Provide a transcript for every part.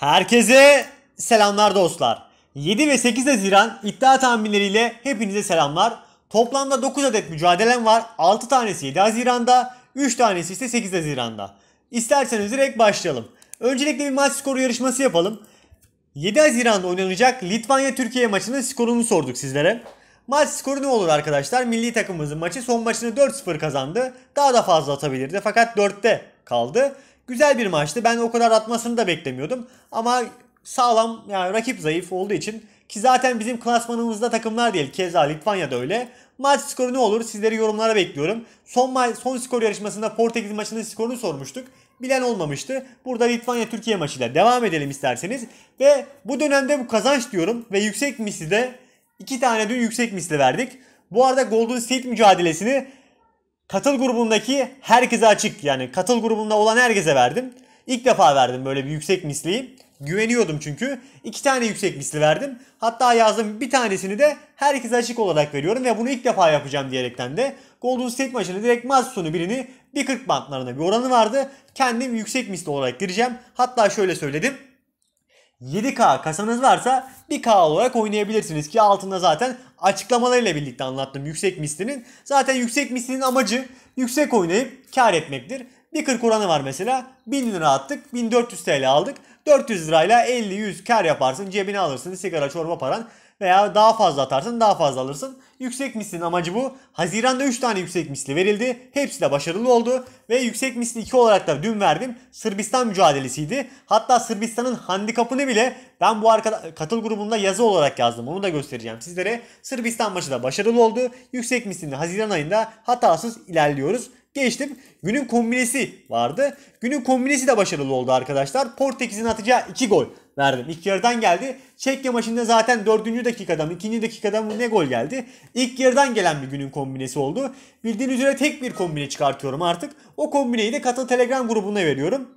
Herkese selamlar dostlar. 7 ve 8 Haziran iddia tahminleriyle hepinize selamlar. Toplamda 9 adet mücadelem var. 6 tanesi 7 Haziran'da, 3 tanesi ise 8 Haziran'da. İsterseniz direkt başlayalım. Öncelikle bir maç skoru yarışması yapalım. 7 Haziran'da oynanacak Litvanya-Türkiye maçının skorunu sorduk sizlere. Maç skoru ne olur arkadaşlar? Milli takımımızın maçı son maçını 4-0 kazandı. Daha da fazla atabilirdi fakat 4'te kaldı. Güzel bir maçtı. Ben o kadar atmasını da beklemiyordum. Ama sağlam yani rakip zayıf olduğu için ki zaten bizim klasmanımızda takımlar değil. Keza Litvanya da öyle. Maç skoru ne olur sizleri yorumlara bekliyorum. Son ma- son skor yarışmasında Portekiz maçının skorunu sormuştuk. Bilen olmamıştı. Burada Litvanya Türkiye maçıyla devam edelim isterseniz. Ve bu dönemde bu kazanç diyorum ve yüksek misli de iki tane dün yüksek misli verdik. Bu arada Golden State mücadelesini Katıl grubundaki herkese açık. Yani katıl grubunda olan herkese verdim. İlk defa verdim böyle bir yüksek misliyi. Güveniyordum çünkü. iki tane yüksek misli verdim. Hatta yazdım bir tanesini de herkese açık olarak veriyorum ve bunu ilk defa yapacağım diyerekten de Golden State maçını direkt maç birini bir 40 bantlarında bir oranı vardı. Kendim yüksek misli olarak gireceğim. Hatta şöyle söyledim. 7K kasanız varsa 1K olarak oynayabilirsiniz ki altında zaten açıklamalarıyla birlikte anlattım yüksek mislinin. Zaten yüksek mislinin amacı yüksek oynayıp kar etmektir. Bir 40 oranı var mesela 1000 lira attık 1400 TL aldık 400 lirayla 50-100 kar yaparsın cebine alırsın sigara çorba paran veya daha fazla atarsın daha fazla alırsın. Yüksek mislin amacı bu. Haziranda 3 tane yüksek misli verildi. Hepsi de başarılı oldu. Ve yüksek misli 2 olarak da dün verdim. Sırbistan mücadelesiydi. Hatta Sırbistan'ın handikapını bile ben bu arka, katıl grubunda yazı olarak yazdım. Onu da göstereceğim sizlere. Sırbistan maçı da başarılı oldu. Yüksek mislinde Haziran ayında hatasız ilerliyoruz geçtim. Günün kombinesi vardı. Günün kombinesi de başarılı oldu arkadaşlar. Portekiz'in atacağı 2 gol verdim. İlk yarıdan geldi. Çekya maçında zaten 4. dakikada mı 2. dakikada mı ne gol geldi. İlk yarıdan gelen bir günün kombinesi oldu. Bildiğiniz üzere tek bir kombine çıkartıyorum artık. O kombineyi de Katıl Telegram grubuna veriyorum.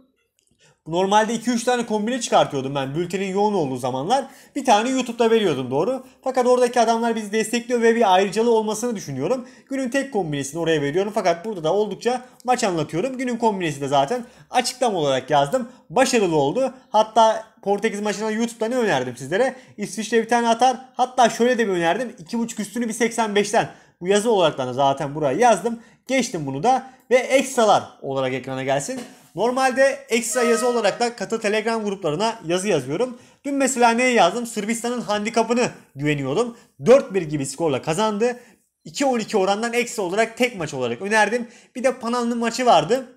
Normalde 2-3 tane kombine çıkartıyordum ben bültenin yoğun olduğu zamanlar. Bir tane YouTube'da veriyordum doğru. Fakat oradaki adamlar bizi destekliyor ve bir ayrıcalığı olmasını düşünüyorum. Günün tek kombinesini oraya veriyorum. Fakat burada da oldukça maç anlatıyorum. Günün kombinesi de zaten açıklama olarak yazdım. Başarılı oldu. Hatta Portekiz maçına YouTube'da ne önerdim sizlere? İsviçre bir tane atar. Hatta şöyle de bir önerdim. 2.5 üstünü bir 85'ten. Bu yazı olarak da zaten buraya yazdım. Geçtim bunu da ve ekstralar olarak ekrana gelsin. Normalde ekstra yazı olarak da katı Telegram gruplarına yazı yazıyorum. Dün mesela neye yazdım? Sırbistan'ın handikapını güveniyordum. 4-1 gibi skorla kazandı. 2-12 orandan ekstra olarak tek maç olarak önerdim. Bir de Panamlı maçı vardı.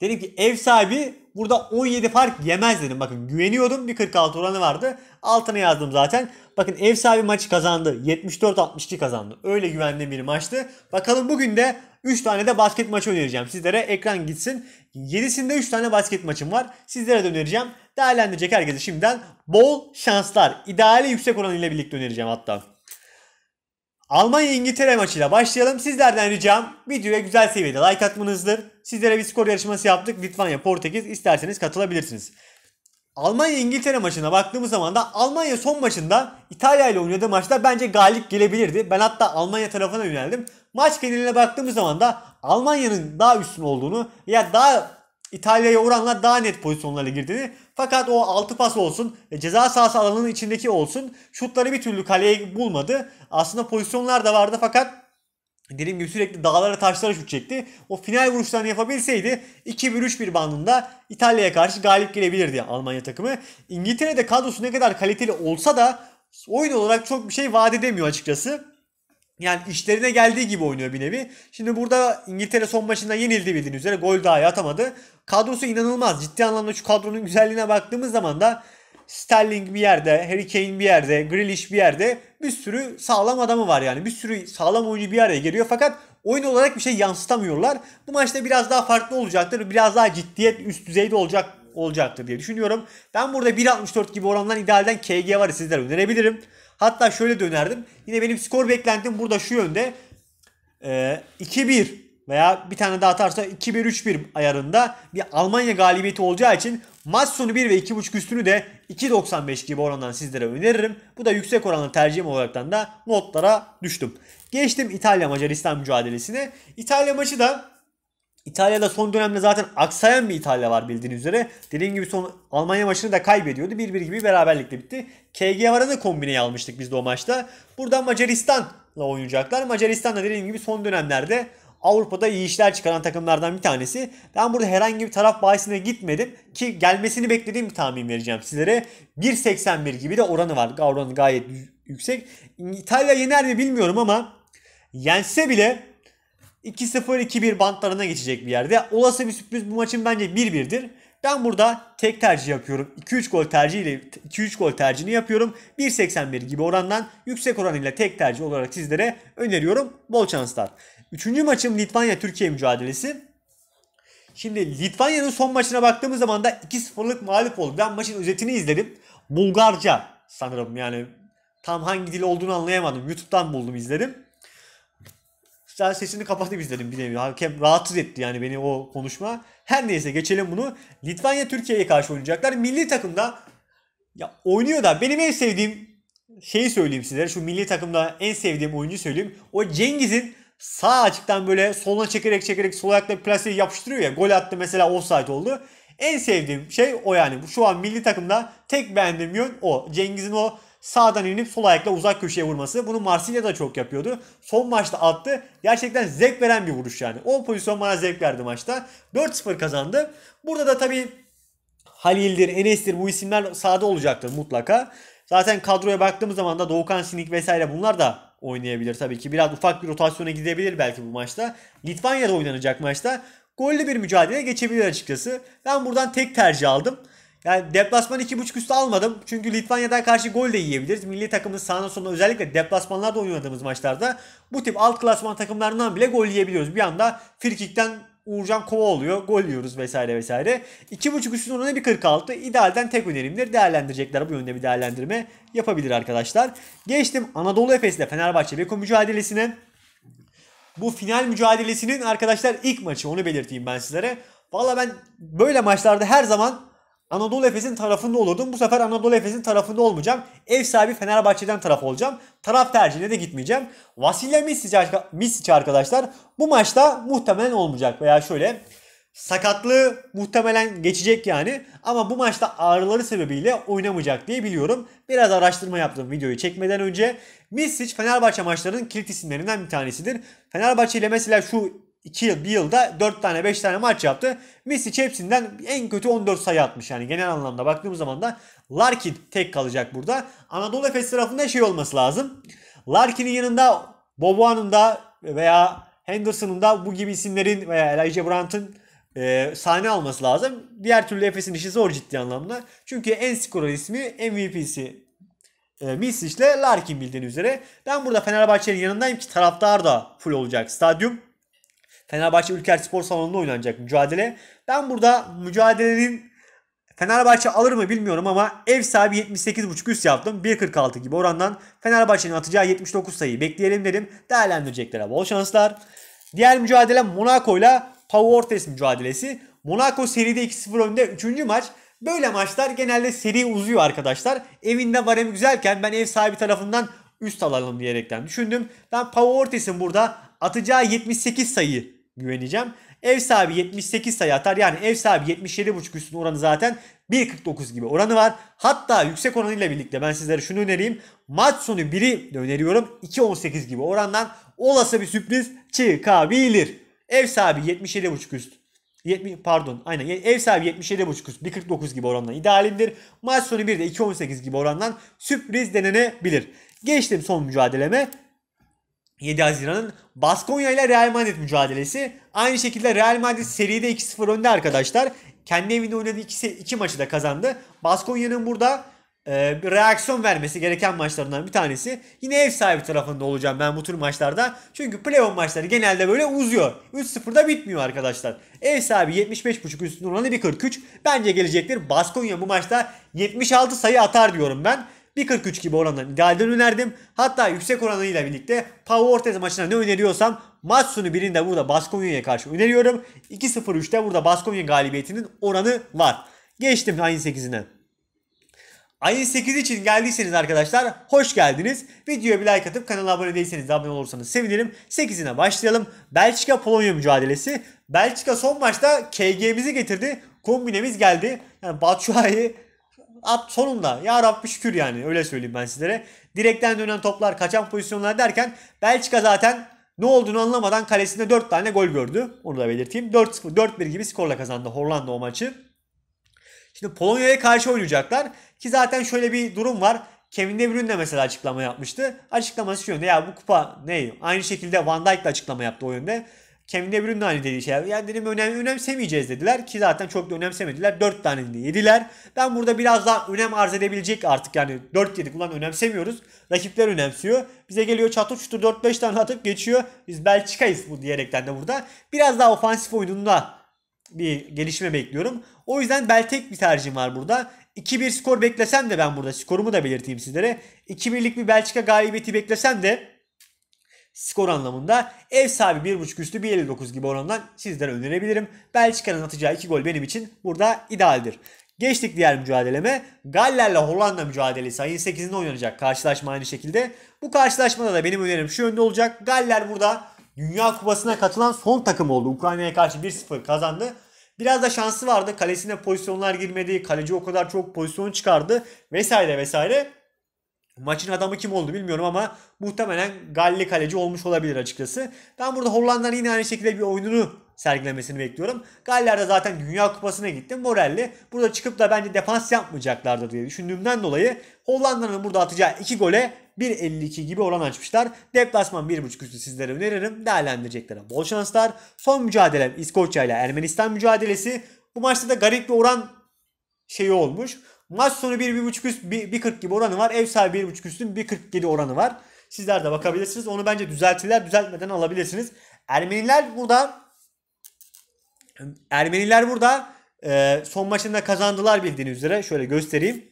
Dedim ki ev sahibi Burada 17 fark yemez dedim. Bakın güveniyordum. Bir 46 oranı vardı. Altına yazdım zaten. Bakın ev sahibi maçı kazandı. 74-62 kazandı. Öyle güvendiğim bir maçtı. Bakalım bugün de 3 tane de basket maçı önereceğim. Sizlere ekran gitsin. 7'sinde 3 tane basket maçım var. Sizlere de önereceğim. Değerlendirecek herkese şimdiden bol şanslar. İdeali yüksek oranıyla birlikte önereceğim hatta. Almanya İngiltere maçıyla başlayalım. Sizlerden ricam videoya güzel seviyede like atmanızdır. Sizlere bir skor yarışması yaptık. Litvanya, Portekiz isterseniz katılabilirsiniz. Almanya İngiltere maçına baktığımız zaman da Almanya son maçında İtalya ile oynadığı maçta bence galip gelebilirdi. Ben hatta Almanya tarafına yöneldim. Maç geneline baktığımız zaman da Almanya'nın daha üstün olduğunu ya daha İtalya'ya oranla daha net pozisyonlara girdiğini fakat o 6 pas olsun ceza sahası alanının içindeki olsun şutları bir türlü kaleye bulmadı. Aslında pozisyonlar da vardı fakat dediğim gibi sürekli dağlara taşlara şut çekti. O final vuruşlarını yapabilseydi 2 1 3 bir bandında İtalya'ya karşı galip gelebilirdi Almanya takımı. İngiltere'de kadrosu ne kadar kaliteli olsa da oyun olarak çok bir şey vaat edemiyor açıkçası. Yani işlerine geldiği gibi oynuyor bir nevi. Şimdi burada İngiltere son maçında yenildi bildiğiniz üzere. Gol daha atamadı. Kadrosu inanılmaz. Ciddi anlamda şu kadronun güzelliğine baktığımız zaman da Sterling bir yerde, Harry Kane bir yerde, Grealish bir yerde bir sürü sağlam adamı var yani. Bir sürü sağlam oyuncu bir araya geliyor fakat oyun olarak bir şey yansıtamıyorlar. Bu maçta biraz daha farklı olacaktır. Biraz daha ciddiyet üst düzeyde olacak olacaktır diye düşünüyorum. Ben burada 1.64 gibi oranlar idealden KG var sizlere önerebilirim. Hatta şöyle dönerdim. Yine benim skor beklentim burada şu yönde. Ee, 2-1 veya bir tane daha atarsa 2-1-3-1 ayarında bir Almanya galibiyeti olacağı için maç sonu 1 ve 2.5 üstünü de 2.95 gibi orandan sizlere öneririm. Bu da yüksek oranlı tercihim olaraktan da notlara düştüm. Geçtim İtalya Macaristan mücadelesine. İtalya maçı da İtalya'da son dönemde zaten aksayan bir İtalya var bildiğiniz üzere. Dediğim gibi son Almanya maçını da kaybediyordu. 1-1 gibi beraberlikle bitti. KG var'a da kombineyi almıştık biz de o maçta. Buradan Macaristan'la oynayacaklar. Macaristan da dediğim gibi son dönemlerde Avrupa'da iyi işler çıkaran takımlardan bir tanesi. Ben burada herhangi bir taraf bahisine gitmedim ki gelmesini beklediğim bir tahmin vereceğim sizlere. 1.81 gibi de oranı var. Oranı gayet yüksek. İtalya yener mi bilmiyorum ama yense bile 2-0-2-1 bantlarına geçecek bir yerde. Olası bir sürpriz bu maçın bence 1-1'dir. Ben burada tek tercih yapıyorum. 2-3 gol tercihiyle 2-3 gol tercihini yapıyorum. 1.81 gibi orandan yüksek oranıyla tek tercih olarak sizlere öneriyorum. Bol şanslar. Üçüncü maçım Litvanya Türkiye mücadelesi. Şimdi Litvanya'nın son maçına baktığımız zaman da 2-0'lık mağlup oldu. Ben maçın özetini izledim. Bulgarca sanırım yani tam hangi dil olduğunu anlayamadım. YouTube'dan buldum izledim. Sen sesini kapatıp izledim bir nevi. Hakem rahatsız etti yani beni o konuşma. Her neyse geçelim bunu. Litvanya Türkiye'ye karşı oynayacaklar. Milli takımda ya oynuyor da benim en sevdiğim şeyi söyleyeyim size. Şu milli takımda en sevdiğim oyuncu söyleyeyim. O Cengiz'in sağ açıktan böyle sola çekerek çekerek sol ayakla plaseyi yapıştırıyor ya. Gol attı mesela offside oldu. En sevdiğim şey o yani. Şu an milli takımda tek beğendiğim yön o. Cengiz'in o Sağdan inip sol ayakla uzak köşeye vurması. Bunu Marsilya da çok yapıyordu. Son maçta attı. Gerçekten zevk veren bir vuruş yani. O pozisyon bana zevk verdi maçta. 4-0 kazandı. Burada da tabii Halil'dir, Enes'tir bu isimler sahada olacaktır mutlaka. Zaten kadroya baktığımız zaman da Doğukan Sinik vesaire bunlar da oynayabilir tabii ki. Biraz ufak bir rotasyona gidebilir belki bu maçta. Litvanya'da oynanacak maçta. Gollü bir mücadele geçebilir açıkçası. Ben buradan tek tercih aldım. Yani deplasman 2.5 üstü almadım. Çünkü Litvanya'dan karşı gol de yiyebiliriz. Milli takımın sağına sonuna özellikle deplasmanlarda oynadığımız maçlarda bu tip alt klasman takımlarından bile gol yiyebiliyoruz. Bir anda frikikten Uğurcan kova oluyor. Gol yiyoruz vesaire vesaire. 2.5 üstün oranı 46. İdealden tek önerimdir. Değerlendirecekler. Bu yönde bir değerlendirme yapabilir arkadaşlar. Geçtim Anadolu Efes'le Fenerbahçe Beko mücadelesine. Bu final mücadelesinin arkadaşlar ilk maçı onu belirteyim ben sizlere. Valla ben böyle maçlarda her zaman Anadolu Efes'in tarafında olurdum. Bu sefer Anadolu Efes'in tarafında olmayacağım. Ev sahibi Fenerbahçe'den taraf olacağım. Taraf tercihine de gitmeyeceğim. Vasilya Misic arkadaşlar bu maçta muhtemelen olmayacak veya şöyle sakatlığı muhtemelen geçecek yani ama bu maçta ağrıları sebebiyle oynamayacak diye biliyorum. Biraz araştırma yaptım videoyu çekmeden önce. Misic Fenerbahçe maçlarının kilit isimlerinden bir tanesidir. Fenerbahçe ile mesela şu 2 yıl, 1 yılda 4 tane 5 tane maç yaptı. Misic hepsinden en kötü 14 sayı atmış yani genel anlamda baktığımız zaman da Larkin tek kalacak burada. Anadolu Efes tarafında şey olması lazım. Larkin'in yanında Boboğan'ın da veya Henderson'ın da bu gibi isimlerin veya Elijah Brandt'ın e, sahne alması lazım. Diğer türlü Efes'in işi zor ciddi anlamda. Çünkü en skorer ismi MVP'si e, Misic'le Larkin bildiğin üzere. Ben burada Fenerbahçe'nin yanındayım ki taraftar da full olacak stadyum. Fenerbahçe Ülker Spor Salonu'nda oynanacak mücadele. Ben burada mücadelenin Fenerbahçe alır mı bilmiyorum ama ev sahibi 78.5 üst yaptım. 1.46 gibi orandan Fenerbahçe'nin atacağı 79 sayı bekleyelim dedim. Değerlendireceklere bol şanslar. Diğer mücadele Monaco ile Pavortes mücadelesi. Monaco seride 2-0 önde 3. maç. Böyle maçlar genelde seri uzuyor arkadaşlar. Evinde varem güzelken ben ev sahibi tarafından üst alalım diyerekten düşündüm. Ben Pavortes'in burada atacağı 78 sayı güveneceğim. Ev sahibi 78 sayı atar. Yani ev sahibi 77.5 üstün oranı zaten 1.49 gibi oranı var. Hatta yüksek oranıyla birlikte ben sizlere şunu önereyim. Maç sonu 1'i öneriyorum. 2.18 gibi orandan olası bir sürpriz çıkabilir. Ev sahibi 77.5 üst. 70, pardon aynen ev sahibi 77.5 üst 1.49 gibi orandan idealimdir. Maç sonu 1 de 2.18 gibi orandan sürpriz denenebilir. Geçtim son mücadeleme. 7 Haziran'ın Baskonya ile Real Madrid mücadelesi. Aynı şekilde Real Madrid seride 2-0 önde arkadaşlar. Kendi evinde oynadığı iki, iki maçı da kazandı. Baskonya'nın burada e, bir reaksiyon vermesi gereken maçlarından bir tanesi. Yine ev sahibi tarafında olacağım ben bu tür maçlarda. Çünkü playoff maçları genelde böyle uzuyor. 3-0'da bitmiyor arkadaşlar. Ev sahibi 75.5 üstün oranı 1.43. Bence gelecektir. Baskonya bu maçta 76 sayı atar diyorum ben. 1.43 gibi orandan idealden önerdim. Hatta yüksek oranıyla birlikte Power Ortez maçına ne öneriyorsam maç sonu birinde burada Baskonya'ya karşı öneriyorum. 2.03'te burada Baskonya galibiyetinin oranı var. Geçtim ayın 8'ine. Ayın 8 için geldiyseniz arkadaşlar hoş geldiniz. Videoya bir like atıp kanala abone değilseniz abone olursanız sevinirim. 8'ine başlayalım. Belçika-Polonya mücadelesi. Belçika son maçta KG'mizi getirdi. Kombinemiz geldi. Yani Batshuayi at sonunda ya Rabbi şükür yani öyle söyleyeyim ben sizlere. Direkten dönen toplar kaçan pozisyonlar derken Belçika zaten ne olduğunu anlamadan kalesinde 4 tane gol gördü. Onu da belirteyim. 4-0, 4-1 gibi skorla kazandı Hollanda o maçı. Şimdi Polonya'ya karşı oynayacaklar ki zaten şöyle bir durum var. Kevin De Bruyne de mesela açıklama yapmıştı. Açıklaması şu yönde ya bu kupa ne? Aynı şekilde Van Dijk de açıklama yaptı o yönde. Kevin De Bruyne hani dediği şeyler. Yani dedim önem, önemsemeyeceğiz dediler ki zaten çok da önemsemediler. 4 tane de yediler. Ben burada biraz daha önem arz edebilecek artık yani 4 yedik ulan önemsemiyoruz. Rakipler önemsiyor. Bize geliyor çatır çutur 4-5 tane atıp geçiyor. Biz Belçika'yız bu diyerekten de burada. Biraz daha ofansif oyununda bir gelişme bekliyorum. O yüzden Beltek bir tercihim var burada. 2-1 skor beklesem de ben burada skorumu da belirteyim sizlere. 2-1'lik bir Belçika galibiyeti beklesem de skor anlamında ev sahibi 1.5 üstü 1.59 gibi orandan sizlere önerebilirim. Belçika'nın atacağı 2 gol benim için burada idealdir. Geçtik diğer mücadeleme. Galler'le Hollanda mücadelesi ayın 8'inde oynanacak karşılaşma aynı şekilde. Bu karşılaşmada da benim önerim şu yönde olacak. Galler burada Dünya Kupası'na katılan son takım oldu. Ukrayna'ya karşı 1-0 kazandı. Biraz da şansı vardı. Kalesine pozisyonlar girmedi. Kaleci o kadar çok pozisyon çıkardı. Vesaire vesaire. Maçın adamı kim oldu bilmiyorum ama muhtemelen Galli kaleci olmuş olabilir açıkçası. Ben burada Hollanda'nın yine aynı şekilde bir oyununu sergilemesini bekliyorum. de zaten Dünya Kupası'na gitti. Morelli burada çıkıp da bence defans yapmayacaklardı diye düşündüğümden dolayı Hollanda'nın burada atacağı 2 gole 1.52 gibi oran açmışlar. Deplasman 1.5 üstü sizlere öneririm. Değerlendireceklere bol şanslar. Son mücadelem İskoçya ile Ermenistan mücadelesi. Bu maçta da garip bir oran şeyi olmuş. Maç sonu bir 15 üst 1.40 gibi oranı var. Ev sahibi 1.5 üstün 1.47 oranı var. Sizler de bakabilirsiniz. Onu bence düzeltirler. Düzeltmeden alabilirsiniz. Ermeniler burada Ermeniler burada e, son maçında kazandılar bildiğiniz üzere. Şöyle göstereyim.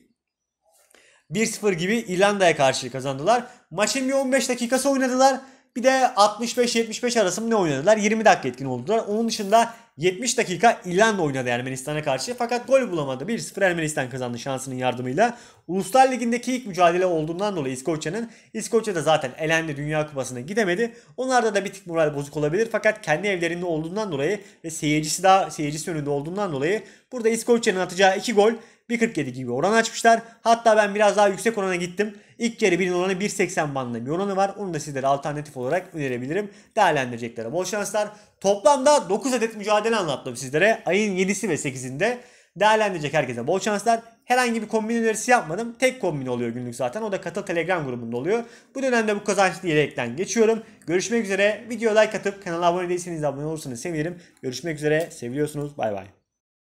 1-0 gibi İrlanda'ya karşı kazandılar. Maçın bir 15 dakikası oynadılar. Bir de 65-75 arası ne oynadılar? 20 dakika etkin oldular. Onun dışında 70 dakika İrlanda oynadı Ermenistan'a karşı. Fakat gol bulamadı. 1-0 Ermenistan kazandı şansının yardımıyla. Uluslar Ligi'ndeki ilk mücadele olduğundan dolayı İskoçya'nın İskoçya da zaten elendi Dünya Kupası'na gidemedi. Onlarda da bir tık moral bozuk olabilir. Fakat kendi evlerinde olduğundan dolayı ve seyircisi daha seyircisi önünde olduğundan dolayı burada İskoçya'nın atacağı 2 gol 1.47 gibi oran açmışlar. Hatta ben biraz daha yüksek orana gittim. İlk kere birin oranı 1.80 bandında bir oranı var. Onu da sizlere alternatif olarak önerebilirim. Değerlendireceklere bol şanslar. Toplamda 9 adet mücadele anlattım sizlere. Ayın 7'si ve 8'inde değerlendirecek herkese bol şanslar. Herhangi bir kombin önerisi yapmadım. Tek kombin oluyor günlük zaten. O da Katıl Telegram grubunda oluyor. Bu dönemde bu kazançlı diyerekten geçiyorum. Görüşmek üzere. Videoya like atıp kanala abone değilseniz de abone olursanız sevinirim. Görüşmek üzere. Seviyorsunuz. Bay bay.